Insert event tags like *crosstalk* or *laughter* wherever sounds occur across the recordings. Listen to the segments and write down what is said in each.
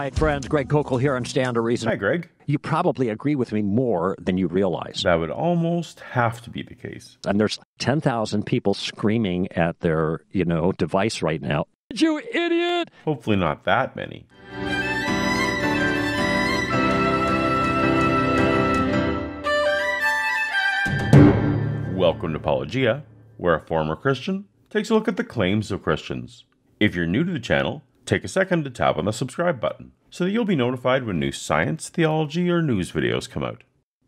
my Friends. Greg Kochel here on Stand to Reason. Hi, Greg. You probably agree with me more than you realize. That would almost have to be the case. And there's 10,000 people screaming at their, you know, device right now. You idiot! Hopefully not that many. Welcome to Apologia, where a former Christian takes a look at the claims of Christians. If you're new to the channel, take a second to tap on the subscribe button so that you'll be notified when new science, theology, or news videos come out.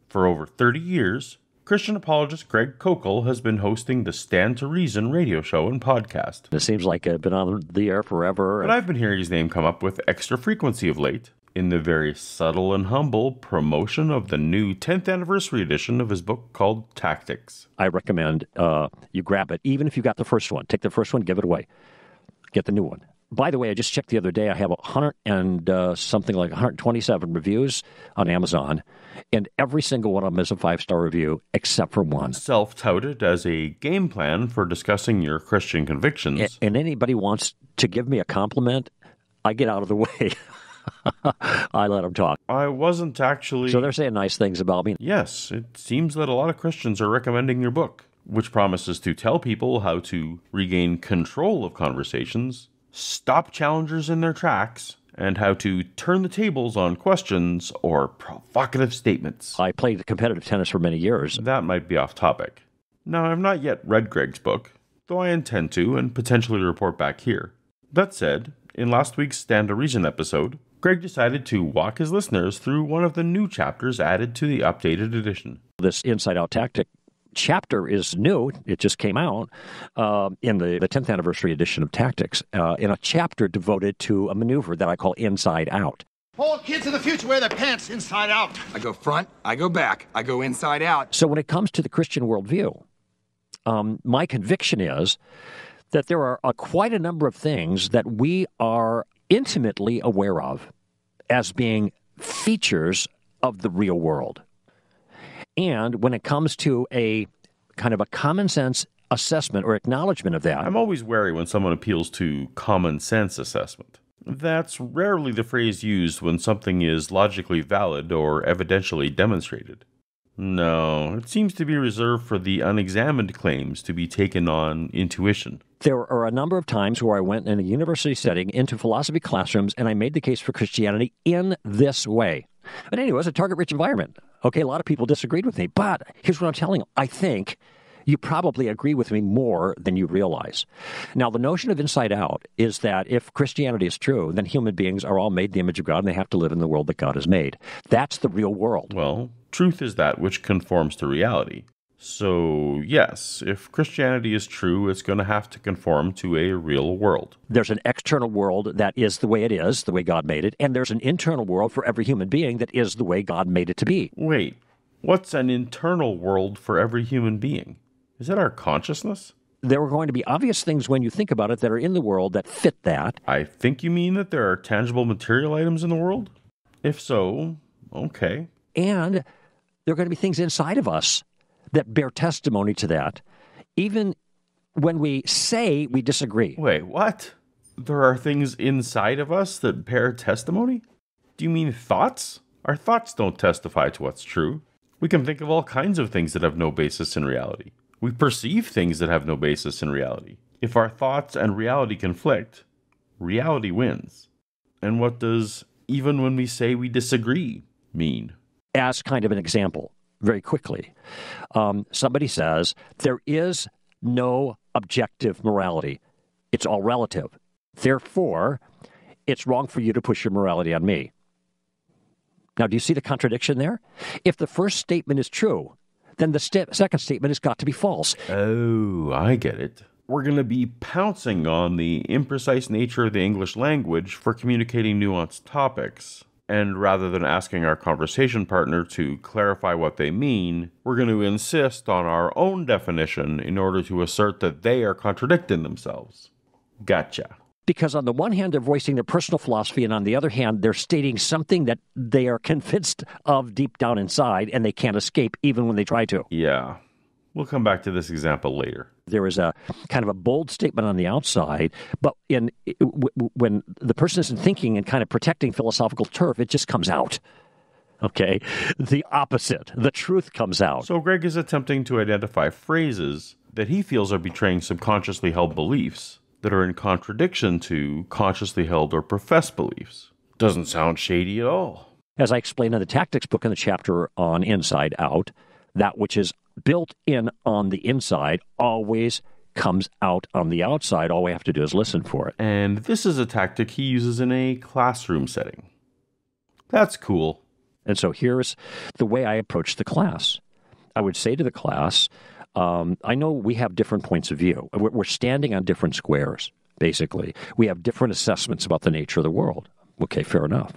For over 30 years, Christian apologist Greg Kochel has been hosting the Stand to Reason radio show and podcast. It seems like I've been on the air forever. But I've been hearing his name come up with extra frequency of late in the very subtle and humble promotion of the new 10th anniversary edition of his book called Tactics. I recommend uh, you grab it, even if you got the first one. Take the first one, give it away. Get the new one by the way, I just checked the other day. I have a 100 and uh, something like 127 reviews on Amazon, and every single one of them is a five star review except for one. Self touted as a game plan for discussing your Christian convictions. And, and anybody wants to give me a compliment, I get out of the *laughs* way. I let them talk. I wasn't actually. So they're saying nice things about me. Yes, it seems that a lot of Christians are recommending your book, which promises to tell people how to regain control of conversations stop challengers in their tracks, and how to turn the tables on questions or provocative statements. I played competitive tennis for many years. That might be off topic. Now, I've not yet read Greg's book, though I intend to and potentially report back here. That said, in last week's Stand to Reason episode, Greg decided to walk his listeners through one of the new chapters added to the updated edition. This inside out tactic chapter is new. It just came out uh, in the, the 10th anniversary edition of Tactics, uh, in a chapter devoted to a maneuver that I call Inside Out. All kids in the future wear their pants inside out. I go front, I go back, I go inside out. So when it comes to the Christian worldview, um, my conviction is that there are uh, quite a number of things that we are intimately aware of as being features of the real world. And when it comes to a kind of a common sense assessment or acknowledgement of that, I'm always wary when someone appeals to common sense assessment. That's rarely the phrase used when something is logically valid or evidentially demonstrated. No, it seems to be reserved for the unexamined claims to be taken on intuition. There are a number of times where I went in a university setting into philosophy classrooms and I made the case for Christianity in this way. But anyway, it's a target rich environment. Okay, a lot of people disagreed with me, but here's what I'm telling you. I think you probably agree with me more than you realize. Now, the notion of inside out is that if Christianity is true, then human beings are all made the image of God and they have to live in the world that God has made. That's the real world. Well, truth is that which conforms to reality. So, yes, if Christianity is true, it's going to have to conform to a real world. There's an external world that is the way it is, the way God made it, and there's an internal world for every human being that is the way God made it to be. Wait, what's an internal world for every human being? Is that our consciousness? There are going to be obvious things when you think about it that are in the world that fit that. I think you mean that there are tangible material items in the world? If so, okay. And there are going to be things inside of us that bear testimony to that, even when we say we disagree. Wait, what? There are things inside of us that bear testimony? Do you mean thoughts? Our thoughts don't testify to what's true. We can think of all kinds of things that have no basis in reality. We perceive things that have no basis in reality. If our thoughts and reality conflict, reality wins. And what does even when we say we disagree mean? As kind of an example, very quickly. Um, somebody says there is no objective morality, it's all relative. Therefore, it's wrong for you to push your morality on me. Now, do you see the contradiction there? If the first statement is true, then the st- second statement has got to be false. Oh, I get it. We're going to be pouncing on the imprecise nature of the English language for communicating nuanced topics. And rather than asking our conversation partner to clarify what they mean, we're going to insist on our own definition in order to assert that they are contradicting themselves. Gotcha. Because on the one hand, they're voicing their personal philosophy, and on the other hand, they're stating something that they are convinced of deep down inside and they can't escape even when they try to. Yeah. We'll come back to this example later. There is a kind of a bold statement on the outside, but in when the person isn't thinking and kind of protecting philosophical turf, it just comes out. Okay, the opposite, the truth comes out. So Greg is attempting to identify phrases that he feels are betraying subconsciously held beliefs that are in contradiction to consciously held or professed beliefs. Doesn't sound shady at all. As I explain in the tactics book in the chapter on Inside Out, that which is built in on the inside always comes out on the outside. All we have to do is listen for it. And this is a tactic he uses in a classroom setting. That's cool. And so here's the way I approach the class. I would say to the class, um, I know we have different points of view. We're standing on different squares, basically. We have different assessments about the nature of the world. Okay, fair enough.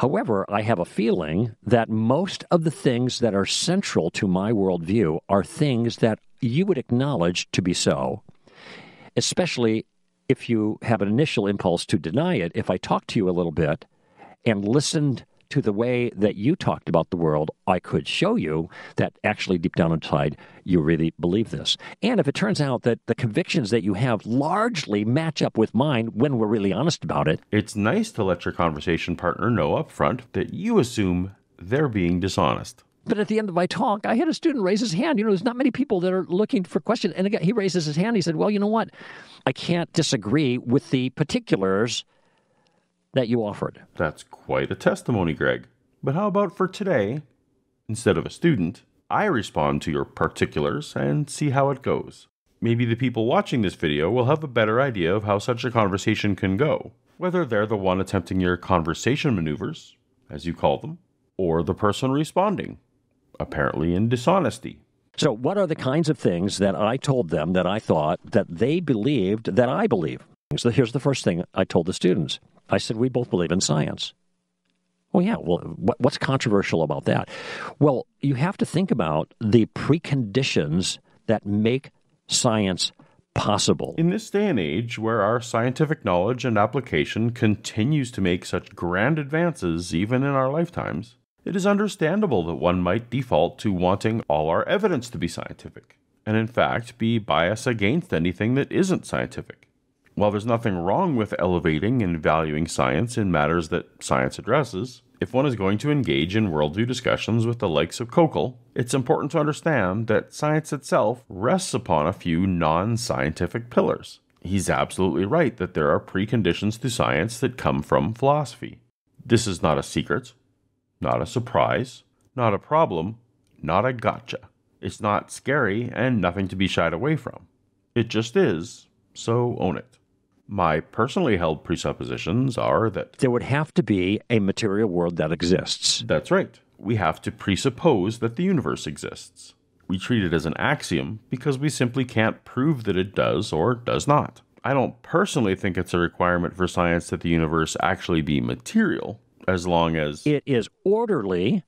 However, I have a feeling that most of the things that are central to my worldview are things that you would acknowledge to be so, especially if you have an initial impulse to deny it. If I talk to you a little bit and listened to the way that you talked about the world, I could show you that actually deep down inside you really believe this. And if it turns out that the convictions that you have largely match up with mine when we're really honest about it, it's nice to let your conversation partner know up front that you assume they're being dishonest. But at the end of my talk, I had a student raise his hand. You know, there's not many people that are looking for questions. And again, he raises his hand. He said, Well, you know what? I can't disagree with the particulars that you offered. That's quite a testimony, Greg. But how about for today? Instead of a student, I respond to your particulars and see how it goes. Maybe the people watching this video will have a better idea of how such a conversation can go, whether they're the one attempting your conversation maneuvers, as you call them, or the person responding, apparently in dishonesty. So, what are the kinds of things that I told them that I thought that they believed that I believe? So, here's the first thing I told the students I said, We both believe in science. Well, yeah. Well, what's controversial about that? Well, you have to think about the preconditions that make science possible. In this day and age, where our scientific knowledge and application continues to make such grand advances even in our lifetimes, it is understandable that one might default to wanting all our evidence to be scientific, and in fact be biased against anything that isn't scientific. While there's nothing wrong with elevating and valuing science in matters that science addresses, if one is going to engage in worldview discussions with the likes of Kokel, it's important to understand that science itself rests upon a few non scientific pillars. He's absolutely right that there are preconditions to science that come from philosophy. This is not a secret, not a surprise, not a problem, not a gotcha. It's not scary and nothing to be shied away from. It just is, so own it my personally held presuppositions are that there would have to be a material world that exists. That's right. We have to presuppose that the universe exists. We treat it as an axiom because we simply can't prove that it does or does not. I don't personally think it's a requirement for science that the universe actually be material as long as it is orderly,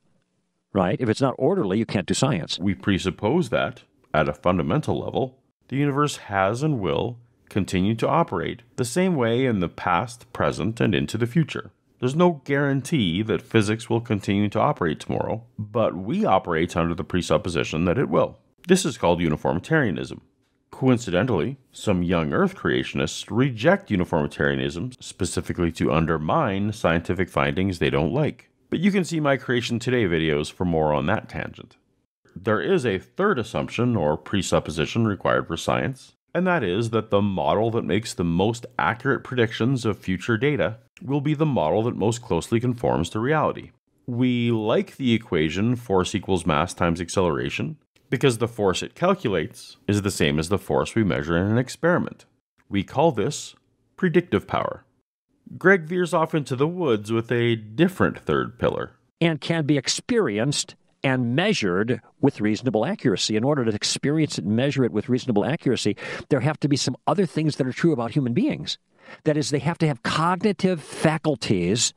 right? If it's not orderly, you can't do science. We presuppose that at a fundamental level, the universe has and will continue to operate the same way in the past, present, and into the future. There's no guarantee that physics will continue to operate tomorrow, but we operate under the presupposition that it will. This is called uniformitarianism. Coincidentally, some young Earth creationists reject uniformitarianism specifically to undermine scientific findings they don't like. But you can see my Creation Today videos for more on that tangent. There is a third assumption or presupposition required for science, and that is that the model that makes the most accurate predictions of future data will be the model that most closely conforms to reality. We like the equation force equals mass times acceleration because the force it calculates is the same as the force we measure in an experiment. We call this predictive power. Greg veers off into the woods with a different third pillar. And can be experienced and measured with reasonable accuracy. In order to experience it and measure it with reasonable accuracy, there have to be some other things that are true about human beings. That is, they have to have cognitive faculties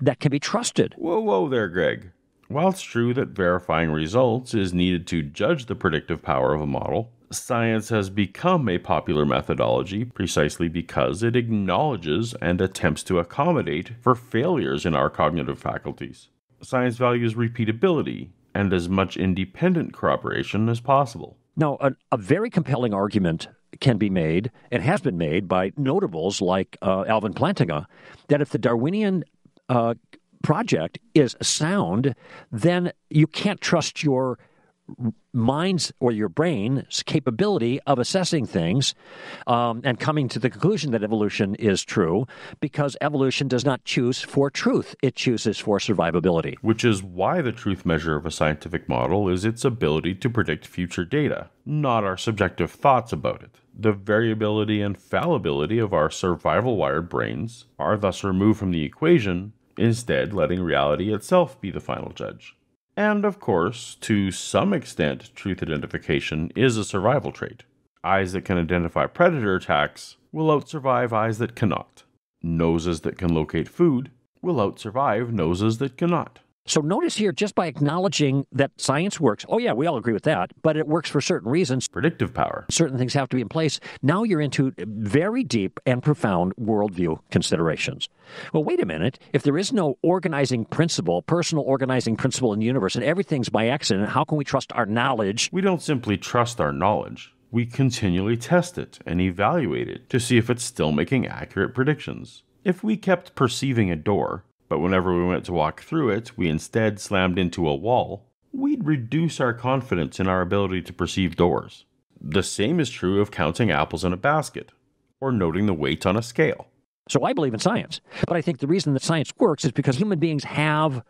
that can be trusted. Whoa, whoa there, Greg. While it's true that verifying results is needed to judge the predictive power of a model, science has become a popular methodology precisely because it acknowledges and attempts to accommodate for failures in our cognitive faculties science values repeatability and as much independent corroboration as possible. Now, a, a, very compelling argument can be made and has been made by notables like uh, Alvin Plantinga that if the Darwinian uh, project is sound, then you can't trust your mind's or your brain's capability of assessing things um, and coming to the conclusion that evolution is true because evolution does not choose for truth, it chooses for survivability. Which is why the truth measure of a scientific model is its ability to predict future data, not our subjective thoughts about it. The variability and fallibility of our survival wired brains are thus removed from the equation, instead, letting reality itself be the final judge. And of course, to some extent, truth identification is a survival trait. Eyes that can identify predator attacks will outsurvive eyes that cannot. Noses that can locate food will outsurvive noses that cannot. So notice here, just by acknowledging that science works, oh yeah, we all agree with that, but it works for certain reasons. Predictive power. Certain things have to be in place. Now you're into very deep and profound worldview considerations. Well, wait a minute. If there is no organizing principle, personal organizing principle in the universe, and everything's by accident, how can we trust our knowledge? We don't simply trust our knowledge. We continually test it and evaluate it to see if it's still making accurate predictions. If we kept perceiving a door, but whenever we went to walk through it, we instead slammed into a wall, we'd reduce our confidence in our ability to perceive doors. The same is true of counting apples in a basket, or noting the weight on a scale. So I believe in science, but I think the reason that science works is because human beings have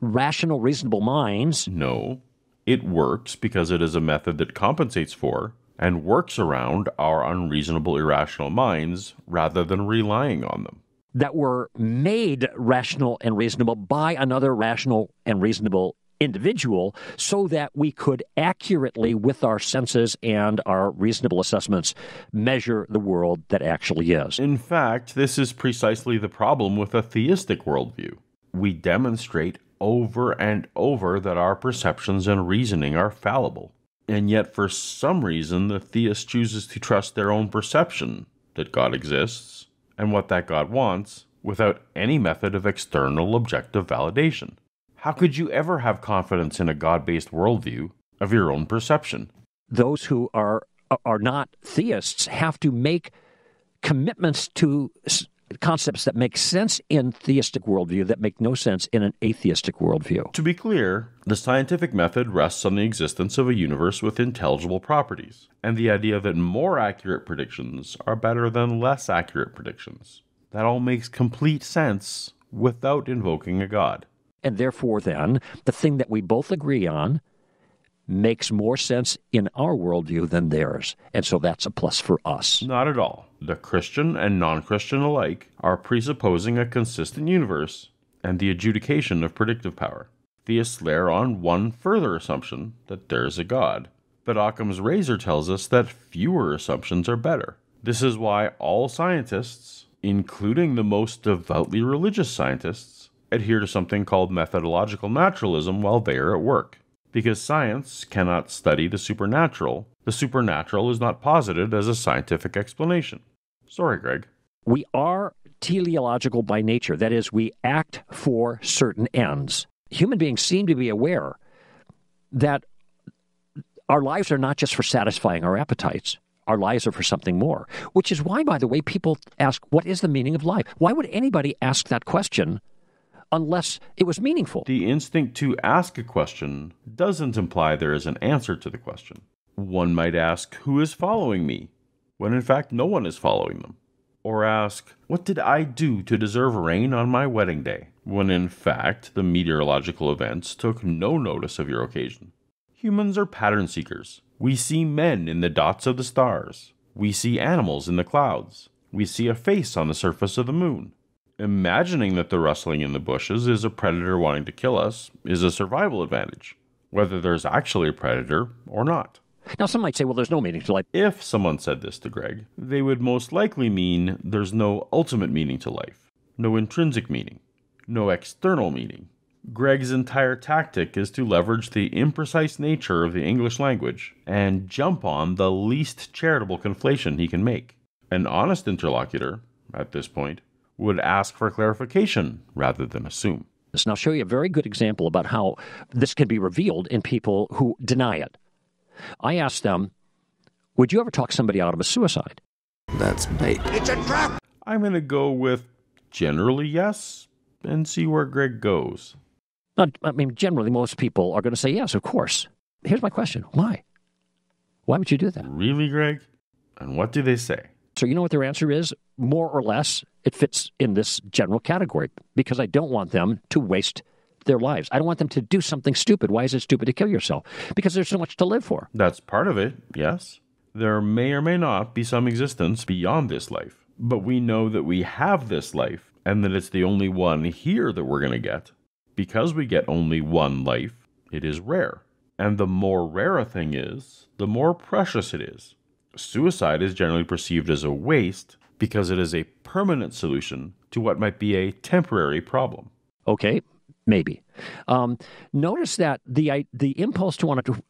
rational, reasonable minds. No, it works because it is a method that compensates for and works around our unreasonable, irrational minds rather than relying on them that were made rational and reasonable by another rational and reasonable individual so that we could accurately, with our senses and our reasonable assessments, measure the world that actually is. In fact, this is precisely the problem with a theistic worldview. We demonstrate over and over that our perceptions and reasoning are fallible. And yet, for some reason, the theist chooses to trust their own perception that God exists and what that God wants without any method of external objective validation. How could you ever have confidence in a God based worldview of your own perception? Those who are, are not theists have to make commitments to concepts that make sense in theistic worldview that make no sense in an atheistic worldview. To be clear, the scientific method rests on the existence of a universe with intelligible properties, and the idea that more accurate predictions are better than less accurate predictions. That all makes complete sense without invoking a god. And therefore, then, the thing that we both agree on makes more sense in our worldview than theirs. And so that's a plus for us. Not at all the Christian and non Christian alike, are presupposing a consistent universe and the adjudication of predictive power. Theists layer on one further assumption that there is a God. But Occam's razor tells us that fewer assumptions are better. This is why all scientists, including the most devoutly religious scientists, adhere to something called methodological naturalism while they are at work. Because science cannot study the supernatural, the supernatural is not posited as a scientific explanation. Sorry, Greg. We are teleological by nature. That is, we act for certain ends. Human beings seem to be aware that our lives are not just for satisfying our appetites. Our lives are for something more, which is why, by the way, people ask, What is the meaning of life? Why would anybody ask that question unless it was meaningful. The instinct to ask a question doesn't imply there is an answer to the question. One might ask, Who is following me? when in fact no one is following them. Or ask, What did I do to deserve rain on my wedding day? when in fact the meteorological events took no notice of your occasion. Humans are pattern seekers. We see men in the dots of the stars. We see animals in the clouds. We see a face on the surface of the moon imagining that the rustling in the bushes is a predator wanting to kill us is a survival advantage, whether there's actually a predator or not. Now, some might say, well, there's no meaning to life. If someone said this to Greg, they would most likely mean there's no ultimate meaning to life, no intrinsic meaning, no external meaning. Greg's entire tactic is to leverage the imprecise nature of the English language and jump on the least charitable conflation he can make. An honest interlocutor, at this point, would ask for clarification rather than assume. And I'll show you a very good example about how this can be revealed in people who deny it. I asked them, Would you ever talk somebody out of a suicide? That's bait. It's a trap! I'm going to go with generally yes and see where Greg goes. I mean, generally, most people are going to say yes, of course. Here's my question why? Why would you do that? Really, Greg? And what do they say? So, you know what their answer is? More or less, it fits in this general category because I don't want them to waste their lives. I don't want them to do something stupid. Why is it stupid to kill yourself? Because there's so much to live for. That's part of it, yes. There may or may not be some existence beyond this life, but we know that we have this life and that it's the only one here that we're going to get. Because we get only one life, it is rare. And the more rare a thing is, the more precious it is. Suicide is generally perceived as a waste because it is a permanent solution to what might be a temporary problem. Okay, maybe. Um, notice that the the impulse to want to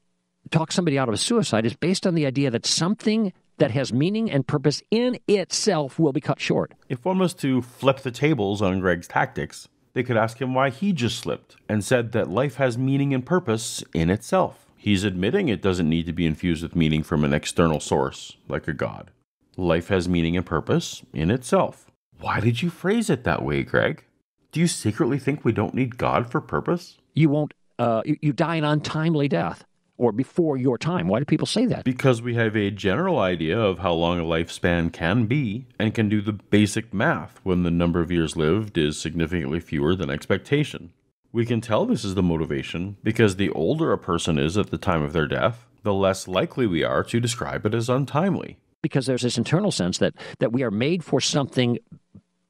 talk somebody out of a suicide is based on the idea that something that has meaning and purpose in itself will be cut short. If one was to flip the tables on Greg's tactics, they could ask him why he just slipped and said that life has meaning and purpose in itself. He's admitting it doesn't need to be infused with meaning from an external source, like a god life has meaning and purpose in itself. Why did you phrase it that way, Greg? Do you secretly think we don't need God for purpose? You won't, uh, you, you die an untimely death or before your time. Why do people say that? Because we have a general idea of how long a lifespan can be and can do the basic math when the number of years lived is significantly fewer than expectation. We can tell this is the motivation because the older a person is at the time of their death, the less likely we are to describe it as untimely because there's this internal sense that, that we are made for something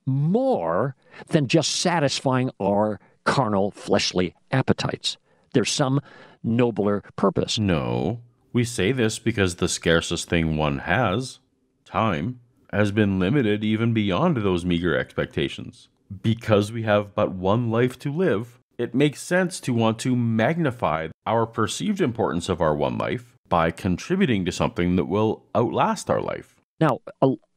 more than just satisfying our carnal, fleshly appetites. There's some nobler purpose. No. We say this because the scarcest thing one has, time, has been limited even beyond those meager expectations. Because we have but one life to live, it makes sense to want to magnify our perceived importance of our one life by contributing to something that will outlast our life. Now,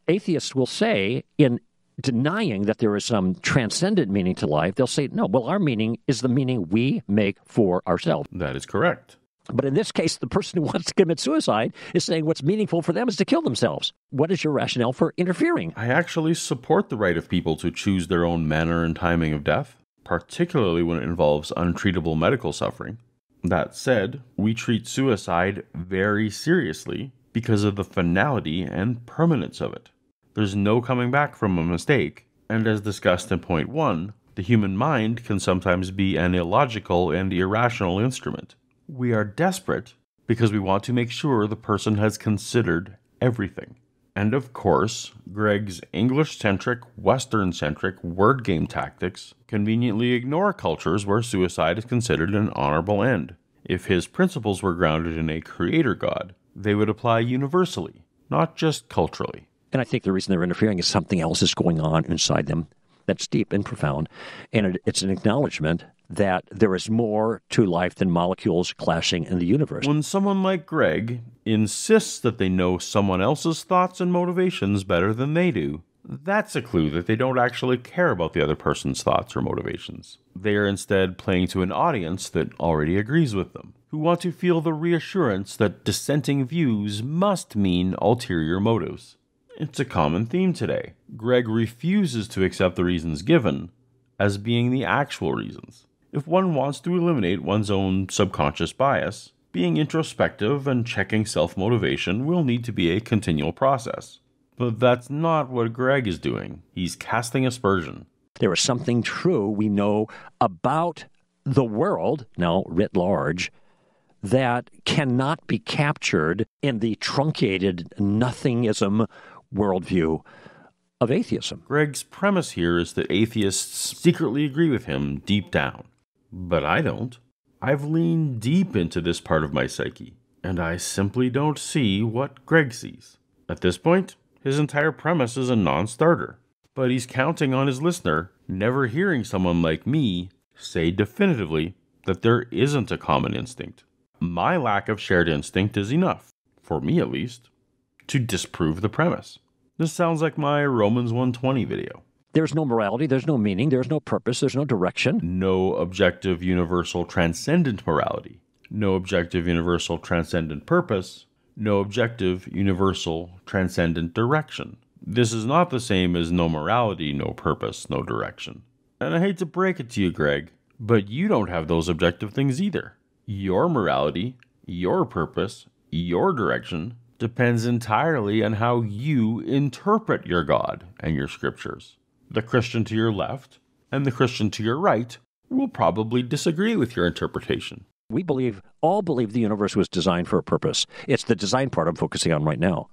atheists will say in denying that there is some transcendent meaning to life, they'll say, no, well, our meaning is the meaning we make for ourselves. That is correct. But in this case, the person who wants to commit suicide is saying what's meaningful for them is to kill themselves. What is your rationale for interfering? I actually support the right of people to choose their own manner and timing of death, particularly when it involves untreatable medical suffering. That said, we treat suicide very seriously because of the finality and permanence of it. There's no coming back from a mistake, and as discussed in point one, the human mind can sometimes be an illogical and irrational instrument. We are desperate because we want to make sure the person has considered everything and of course, Greg's English centric, Western centric word game tactics conveniently ignore cultures where suicide is considered an honorable end. If his principles were grounded in a creator god, they would apply universally, not just culturally. And I think the reason they're interfering is something else is going on inside them that's deep and profound. And it, it's an acknowledgement that there is more to life than molecules clashing in the universe. When someone like Greg insists that they know someone else's thoughts and motivations better than they do. That's a clue that they don't actually care about the other person's thoughts or motivations. They are instead playing to an audience that already agrees with them, who want to feel the reassurance that dissenting views must mean ulterior motives. It's a common theme today. Greg refuses to accept the reasons given as being the actual reasons. If one wants to eliminate one's own subconscious bias, being introspective and checking self motivation will need to be a continual process. But that's not what Greg is doing. He's casting aspersion. There is something true we know about the world, now writ large, that cannot be captured in the truncated nothingism worldview of atheism. Greg's premise here is that atheists secretly agree with him deep down, but I don't. I've leaned deep into this part of my psyche, and I simply don't see what Greg sees. At this point, his entire premise is a non starter, but he's counting on his listener never hearing someone like me say definitively that there isn't a common instinct. My lack of shared instinct is enough, for me at least, to disprove the premise. This sounds like my Romans 120 video. There's no morality, there's no meaning, there's no purpose, there's no direction. No objective, universal, transcendent morality. No objective, universal, transcendent purpose. No objective, universal, transcendent direction. This is not the same as no morality, no purpose, no direction. And I hate to break it to you, Greg, but you don't have those objective things either. Your morality, your purpose, your direction depends entirely on how you interpret your God and your scriptures. The Christian to your left and the Christian to your right will probably disagree with your interpretation. We believe, all believe the universe was designed for a purpose. It's the design part I'm focusing on right now.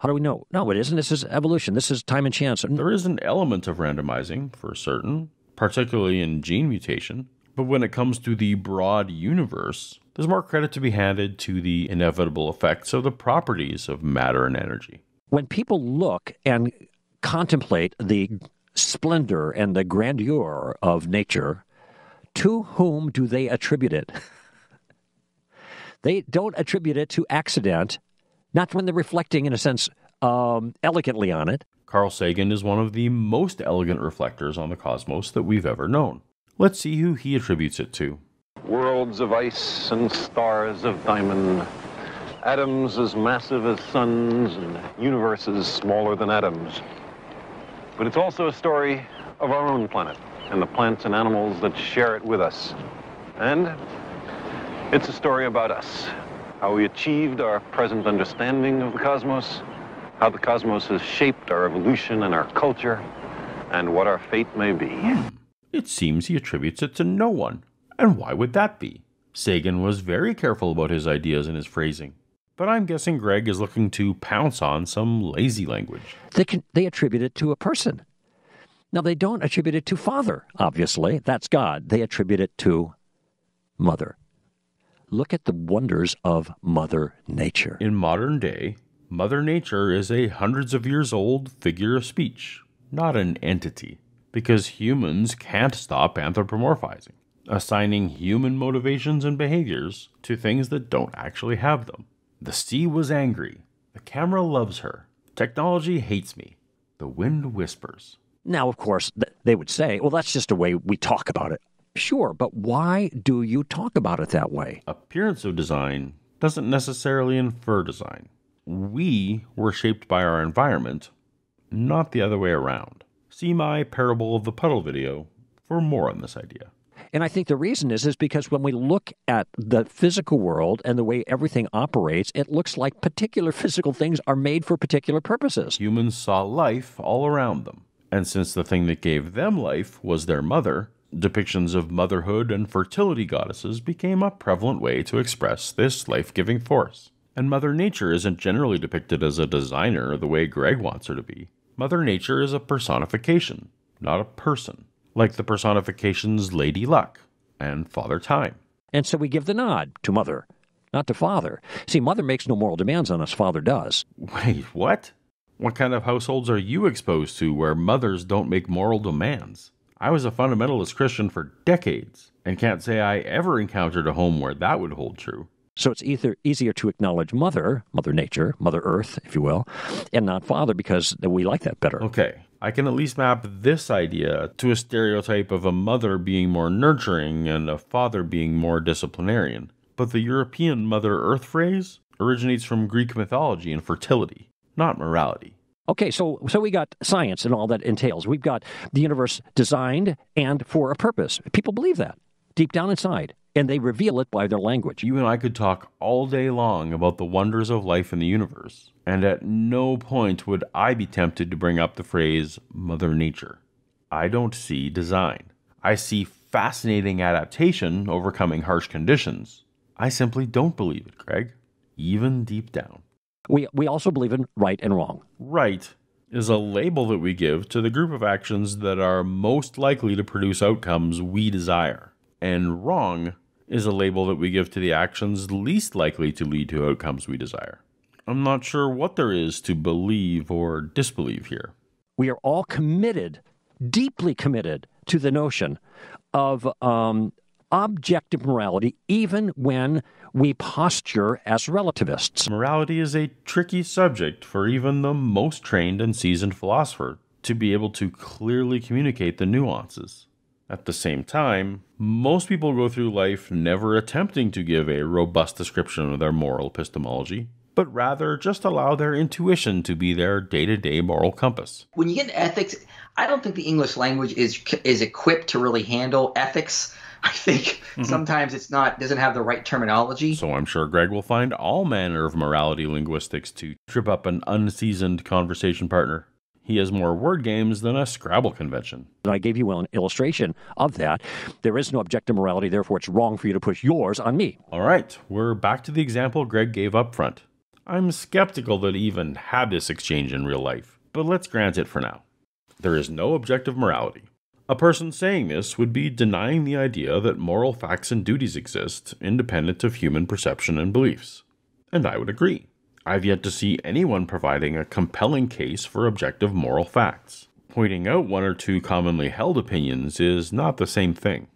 How do we know? No, it isn't. This is evolution. This is time and chance. There is an element of randomizing, for certain, particularly in gene mutation. But when it comes to the broad universe, there's more credit to be handed to the inevitable effects of the properties of matter and energy. When people look and contemplate the splendor and the grandeur of nature, to whom do they attribute it? *laughs* they don't attribute it to accident, not when they're reflecting, in a sense, um, elegantly on it. Carl Sagan is one of the most elegant reflectors on the cosmos that we've ever known. Let's see who he attributes it to. Worlds of ice and stars of diamond, atoms as massive as suns, and universes smaller than atoms. But it's also a story of our own planet and the plants and animals that share it with us. And it's a story about us, how we achieved our present understanding of the cosmos, how the cosmos has shaped our evolution and our culture, and what our fate may be. Hmm. It seems he attributes it to no one. And why would that be? Sagan was very careful about his ideas and his phrasing. But I'm guessing Greg is looking to pounce on some lazy language. They, can, they attribute it to a person. Now, they don't attribute it to Father, obviously. That's God. They attribute it to Mother. Look at the wonders of Mother Nature. In modern day, Mother Nature is a hundreds of years old figure of speech, not an entity, because humans can't stop anthropomorphizing, assigning human motivations and behaviors to things that don't actually have them. The sea was angry. The camera loves her. Technology hates me. The wind whispers. Now, of course, th- they would say, well, that's just a way we talk about it. Sure, but why do you talk about it that way? Appearance of design doesn't necessarily infer design. We were shaped by our environment, not the other way around. See my Parable of the Puddle video for more on this idea. And I think the reason is is because when we look at the physical world and the way everything operates, it looks like particular physical things are made for particular purposes. Humans saw life all around them. And since the thing that gave them life was their mother, depictions of motherhood and fertility goddesses became a prevalent way to express this life giving force. And Mother Nature isn't generally depicted as a designer the way Greg wants her to be. Mother Nature is a personification, not a person like the personifications Lady Luck and Father Time. And so we give the nod to Mother, not to Father. See, Mother makes no moral demands on us, Father does. Wait, what? What kind of households are you exposed to where mothers don't make moral demands? I was a fundamentalist Christian for decades and can't say I ever encountered a home where that would hold true. So it's either easier to acknowledge Mother, Mother Nature, Mother Earth, if you will, and not Father because we like that better. Okay, I can at least map this idea to a stereotype of a mother being more nurturing and a father being more disciplinarian. But the European Mother Earth phrase originates from Greek mythology and fertility, not morality. Okay, so so we got science and all that entails. We've got the universe designed and for a purpose. People believe that deep down inside and they reveal it by their language. You and I could talk all day long about the wonders of life in the universe, and at no point would I be tempted to bring up the phrase Mother Nature. I don't see design. I see fascinating adaptation overcoming harsh conditions. I simply don't believe it, Craig. even deep down. We, we also believe in right and wrong. Right is a label that we give to the group of actions that are most likely to produce outcomes we desire. And wrong is a label that we give to the actions least likely to lead to outcomes we desire. I'm not sure what there is to believe or disbelieve here. We are all committed, deeply committed, to the notion of um, objective morality, even when we posture as relativists. Morality is a tricky subject for even the most trained and seasoned philosopher to be able to clearly communicate the nuances. At the same time, most people go through life never attempting to give a robust description of their moral epistemology, but rather just allow their intuition to be their day-to-day moral compass. When you get into ethics, I don't think the English language is is equipped to really handle ethics. I think mm -hmm. sometimes it's not doesn't have the right terminology. So I'm sure Greg will find all manner of morality linguistics to trip up an unseasoned conversation partner he has more word games than a Scrabble convention. I gave you an illustration of that. There is no objective morality, therefore, it's wrong for you to push yours on me. All right, we're back to the example Greg gave up front. I'm skeptical that he even had this exchange in real life, but let's grant it for now. There is no objective morality. A person saying this would be denying the idea that moral facts and duties exist independent of human perception and beliefs. And I would agree. I've yet to see anyone providing a compelling case for objective moral facts. Pointing out one or two commonly held opinions is not the same thing.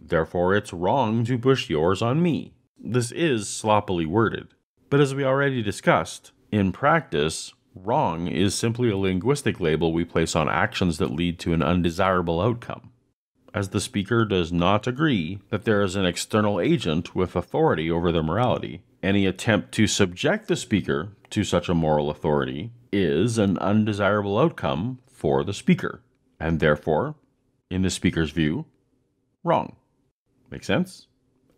Therefore, it's wrong to push yours on me. This is sloppily worded. But as we already discussed, in practice, wrong is simply a linguistic label we place on actions that lead to an undesirable outcome as the speaker does not agree that there is an external agent with authority over their morality, any attempt to subject the speaker to such a moral authority is an undesirable outcome for the speaker, and therefore, in the speaker's view, wrong. Make sense?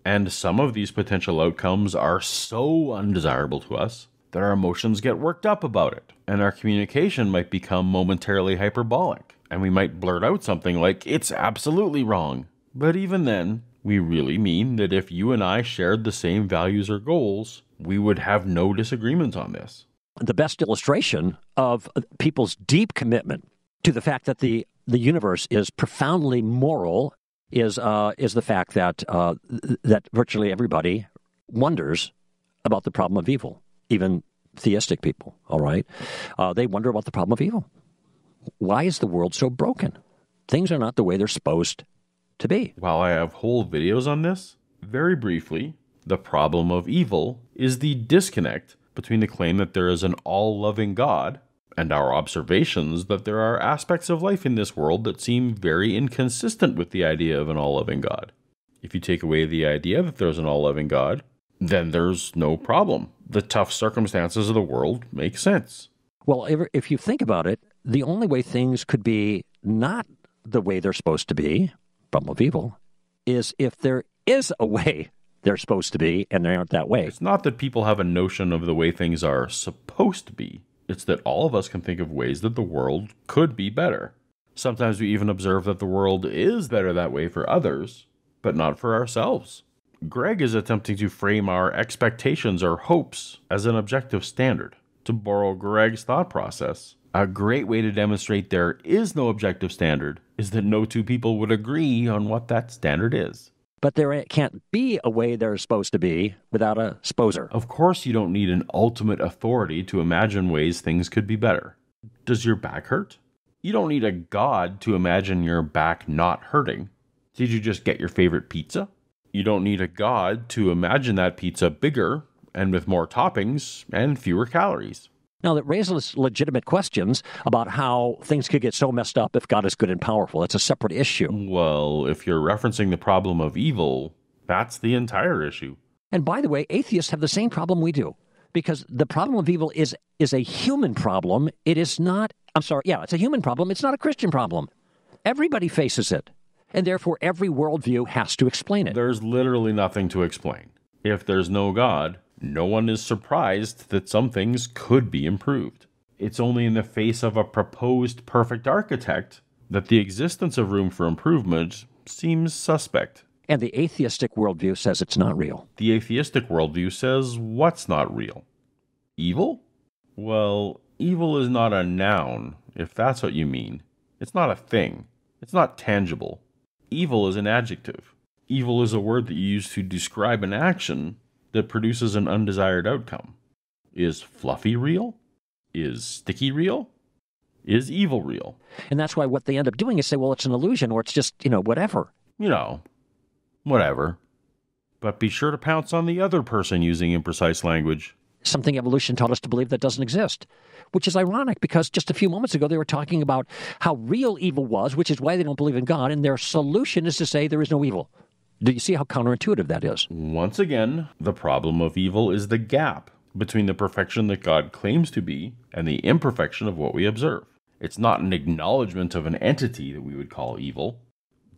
And some of these potential outcomes are so undesirable to us that our emotions get worked up about it, and our communication might become momentarily hyperbolic, and we might blurt out something like, It's absolutely wrong. But even then, we really mean that if you and I shared the same values or goals, we would have no disagreements on this. The best illustration of people's deep commitment to the fact that the, the universe is profoundly moral is, uh, is the fact that, uh, that virtually everybody wonders about the problem of evil, even theistic people, all right? Uh, they wonder about the problem of evil. Why is the world so broken? Things are not the way they're supposed to be. While I have whole videos on this, very briefly, the problem of evil is the disconnect between the claim that there is an all loving God and our observations that there are aspects of life in this world that seem very inconsistent with the idea of an all loving God. If you take away the idea that there's an all loving God, then there's no problem. The tough circumstances of the world make sense. Well, if you think about it, the only way things could be not the way they're supposed to be problem of evil is if there is a way *laughs* they're supposed to be and they aren't that way. It's not that people have a notion of the way things are supposed to be, it's that all of us can think of ways that the world could be better. Sometimes we even observe that the world is better that way for others, but not for ourselves. Greg is attempting to frame our expectations or hopes as an objective standard. To borrow Greg's thought process, a great way to demonstrate there is no objective standard is that no two people would agree on what that standard is. But there can't be a way they're supposed to be without a sposer. Of course, you don't need an ultimate authority to imagine ways things could be better. Does your back hurt? You don't need a god to imagine your back not hurting. Did you just get your favorite pizza? You don't need a god to imagine that pizza bigger and with more toppings and fewer calories. Now, that raises legitimate questions about how things could get so messed up if God is good and powerful. That's a separate issue. Well, if you're referencing the problem of evil, that's the entire issue. And by the way, atheists have the same problem we do because the problem of evil is is a human problem. It is not I'm sorry, yeah, it's a human problem. It's not a Christian problem. Everybody faces it. And therefore every worldview has to explain it. There's literally nothing to explain. If there's no God, no one is surprised that some things could be improved. It's only in the face of a proposed perfect architect that the existence of room for improvement seems suspect. And the atheistic worldview says it's not real. The atheistic worldview says what's not real? Evil? Well, evil is not a noun, if that's what you mean. It's not a thing. It's not tangible. Evil is an adjective. Evil is a word that you use to describe an action that produces an undesired outcome. Is fluffy real? Is sticky real? Is evil real? And that's why what they end up doing is say, well, it's an illusion or it's just, you know, whatever. You know, whatever. But be sure to pounce on the other person using imprecise language. Something evolution taught us to believe that doesn't exist, which is ironic because just a few moments ago they were talking about how real evil was, which is why they don't believe in God, and their solution is to say there is no evil. Do you see how counterintuitive that is? Once again, the problem of evil is the gap between the perfection that God claims to be and the imperfection of what we observe. It's not an acknowledgement of an entity that we would call evil.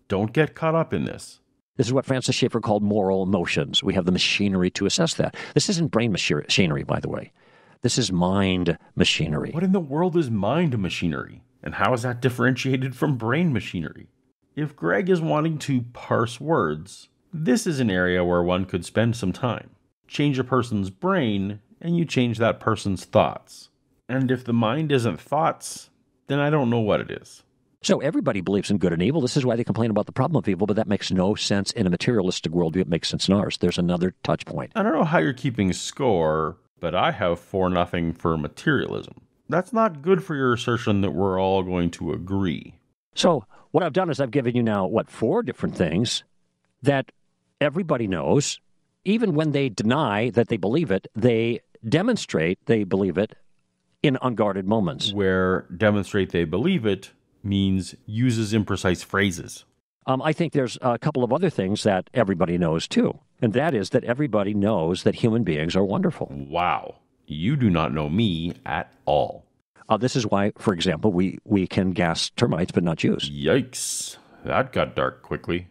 Don't get caught up in this. This is what Francis Schaeffer called moral emotions. We have the machinery to assess that. This isn't brain machinery, by the way. This is mind machinery. What in the world is mind machinery? And how is that differentiated from brain machinery? if Greg is wanting to parse words, this is an area where one could spend some time. Change a person's brain, and you change that person's thoughts. And if the mind isn't thoughts, then I don't know what it is. So everybody believes in good and evil. This is why they complain about the problem of evil, but that makes no sense in a materialistic worldview. It makes sense in ours. There's another touch point. I don't know how you're keeping score, but I have four nothing for materialism. That's not good for your assertion that we're all going to agree. So what I've done is I've given you now, what, four different things that everybody knows. Even when they deny that they believe it, they demonstrate they believe it in unguarded moments. Where demonstrate they believe it means uses imprecise phrases. Um, I think there's a couple of other things that everybody knows too, and that is that everybody knows that human beings are wonderful. Wow. You do not know me at all. Uh, this is why, for example, we, we can gas termites but not Jews. Yikes. That got dark quickly.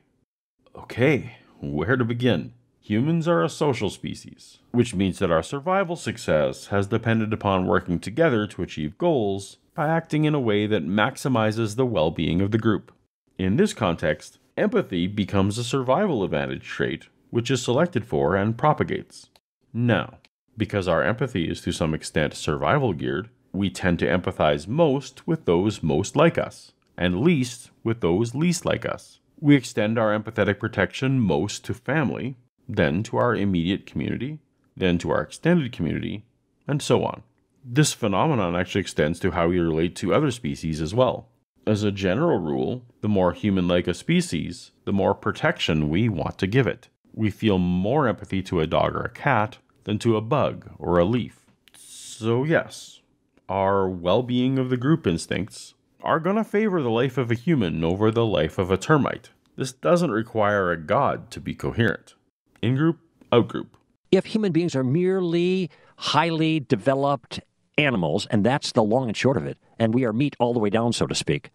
Okay, where to begin? Humans are a social species, which means that our survival success has depended upon working together to achieve goals by acting in a way that maximizes the well being of the group. In this context, empathy becomes a survival advantage trait, which is selected for and propagates. Now, because our empathy is to some extent survival geared, we tend to empathize most with those most like us, and least with those least like us. We extend our empathetic protection most to family, then to our immediate community, then to our extended community, and so on. This phenomenon actually extends to how we relate to other species as well. As a general rule, the more human like a species, the more protection we want to give it. We feel more empathy to a dog or a cat than to a bug or a leaf. So, yes, our well being of the group instincts are going to favor the life of a human over the life of a termite. This doesn't require a god to be coherent. In group, out group. If human beings are merely highly developed animals, and that's the long and short of it, and we are meat all the way down, so to speak,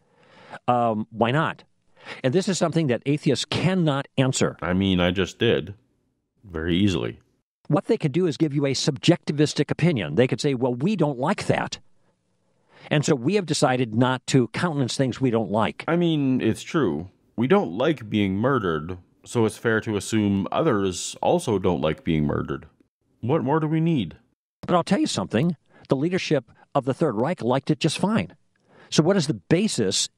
um, why not? And this is something that atheists cannot answer. I mean, I just did very easily what they could do is give you a subjectivistic opinion. They could say, well, we don't like that. And so we have decided not to countenance things we don't like. I mean, it's true. We don't like being murdered, so it's fair to assume others also don't like being murdered. What more do we need? But I'll tell you something the leadership of the Third Reich liked it just fine. So, what is the basis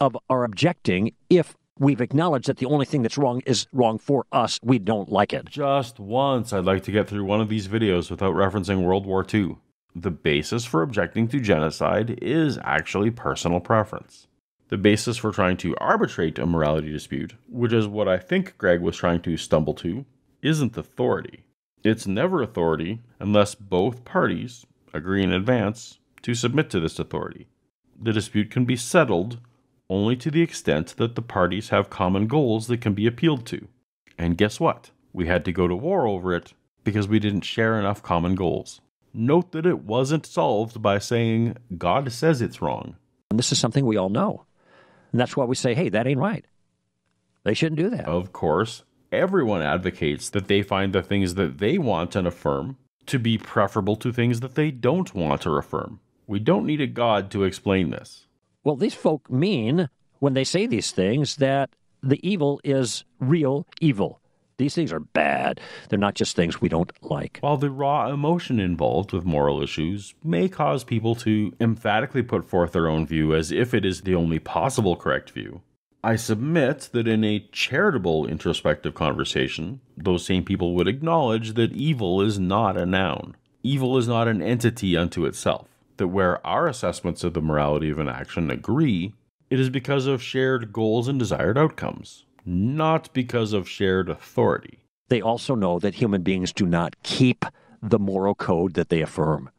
of our objecting if we've acknowledged that the only thing that's wrong is wrong for us. We don't like it. Just once, I'd like to get through one of these videos without referencing World War II. The basis for objecting to genocide is actually personal preference. The basis for trying to arbitrate a morality dispute, which is what I think Greg was trying to stumble to, isn't authority. It's never authority unless both parties agree in advance to submit to this authority. The dispute can be settled only to the extent that the parties have common goals that can be appealed to. And guess what? We had to go to war over it because we didn't share enough common goals. Note that it wasn't solved by saying, God says it's wrong. And this is something we all know. And that's why we say, hey, that ain't right. They shouldn't do that. Of course, everyone advocates that they find the things that they want and affirm to be preferable to things that they don't want or affirm. We don't need a God to explain this. Well, these folk mean, when they say these things, that the evil is real evil. These things are bad. They're not just things we don't like. While the raw emotion involved with moral issues may cause people to emphatically put forth their own view as if it is the only possible correct view, I submit that in a charitable introspective conversation, those same people would acknowledge that evil is not a noun. Evil is not an entity unto itself that where our assessments of the morality of an action agree, it is because of shared goals and desired outcomes, not because of shared authority. They also know that human beings do not keep the moral code that they affirm.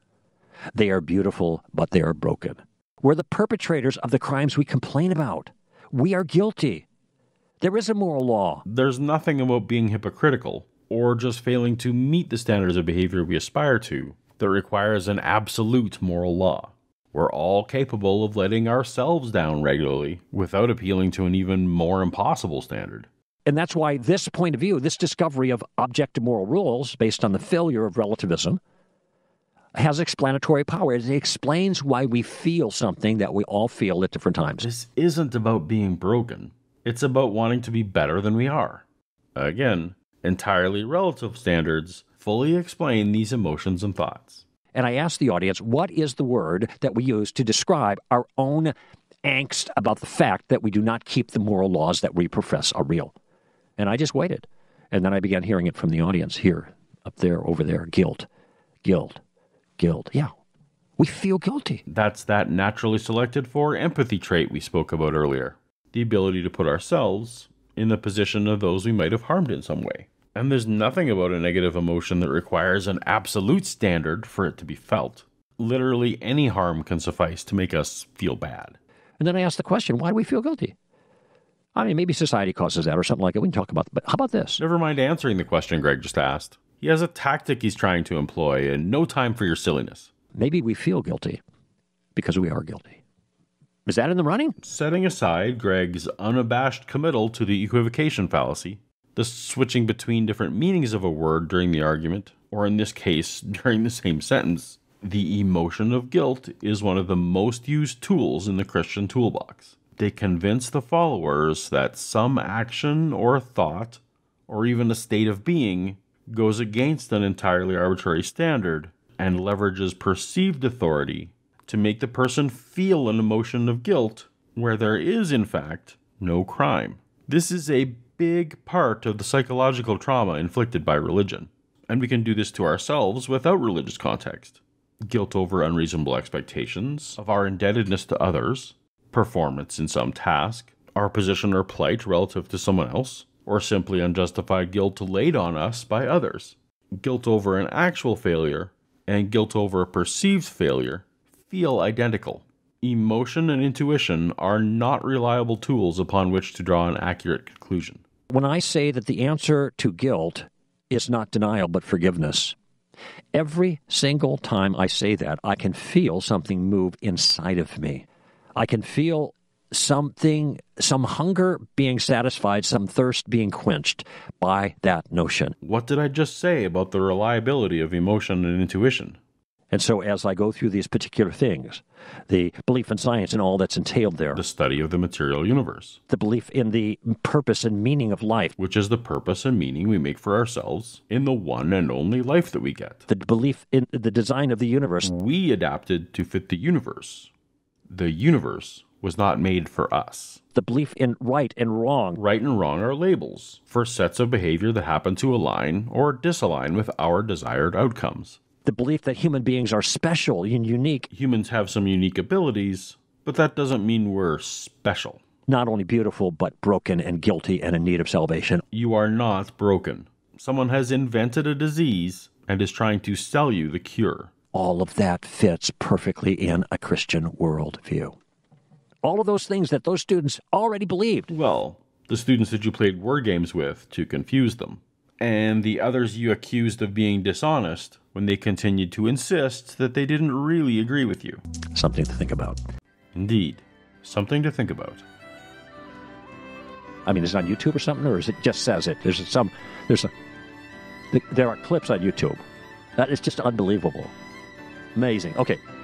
They are beautiful, but they are broken. We're the perpetrators of the crimes we complain about. We are guilty. There is a moral law. There's nothing about being hypocritical or just failing to meet the standards of behavior we aspire to that requires an absolute moral law. We're all capable of letting ourselves down regularly without appealing to an even more impossible standard. And that's why this point of view, this discovery of objective moral rules based on the failure of relativism, has explanatory power. It explains why we feel something that we all feel at different times. This isn't about being broken, it's about wanting to be better than we are. Again, entirely relative standards fully explain these emotions and thoughts. And I asked the audience, what is the word that we use to describe our own angst about the fact that we do not keep the moral laws that we profess are real? And I just waited. And then I began hearing it from the audience here, up there, over there guilt, guilt, guilt. Yeah, we feel guilty. That's that naturally selected for empathy trait we spoke about earlier the ability to put ourselves in the position of those we might have harmed in some way. And there's nothing about a negative emotion that requires an absolute standard for it to be felt. Literally any harm can suffice to make us feel bad. And then I ask the question why do we feel guilty? I mean, maybe society causes that or something like it. We can talk about that. But how about this? Never mind answering the question Greg just asked. He has a tactic he's trying to employ and no time for your silliness. Maybe we feel guilty because we are guilty. Is that in the running? Setting aside Greg's unabashed committal to the equivocation fallacy, the switching between different meanings of a word during the argument, or in this case, *laughs* during the same sentence. The emotion of guilt is one of the most used tools in the Christian toolbox. They convince the followers that some action or thought, or even a state of being, goes against an entirely arbitrary standard and leverages perceived authority to make the person feel an emotion of guilt where there is, in fact, no crime. This is a big part of the psychological trauma inflicted by religion. And we can do this to ourselves without religious context. Guilt over unreasonable expectations, of our indebtedness to others, performance in some task, our position or plight relative to someone else, or simply unjustified guilt laid on us by others. Guilt over an actual failure and guilt over a perceived failure feel identical. Emotion and intuition are not reliable tools upon which to draw an accurate conclusion. When I say that the answer to guilt is not denial but forgiveness, every single time I say that, I can feel something move inside of me. I can feel something, some hunger being satisfied, some thirst being quenched by that notion. What did I just say about the reliability of emotion and intuition? And so, as I go through these particular things, the belief in science and all that's entailed there, the study of the material universe, the belief in the purpose and meaning of life, which is the purpose and meaning we make for ourselves in the one and only life that we get, the belief in the design of the universe, we adapted to fit the universe. The universe was not made for us. The belief in right and wrong. Right and wrong are labels for sets of behavior that happen to align or disalign with our desired outcomes the belief that human beings are special and unique. Humans have some unique abilities, but that doesn't mean we're special. Not only beautiful, but broken and guilty and in need of salvation. You are not broken. Someone has invented a disease and is trying to sell you the cure. All of that fits perfectly in a Christian worldview. All of those things that those students already believed. Well, the students that you played word games with to confuse them, and the others you accused of being dishonest when they continued to insist that they didn't really agree with you. Something to think about. Indeed. Something to think about. I mean, is it on YouTube or something, or is it just says it? There's some, there's a, there are clips on YouTube. That is just unbelievable. Amazing. Okay,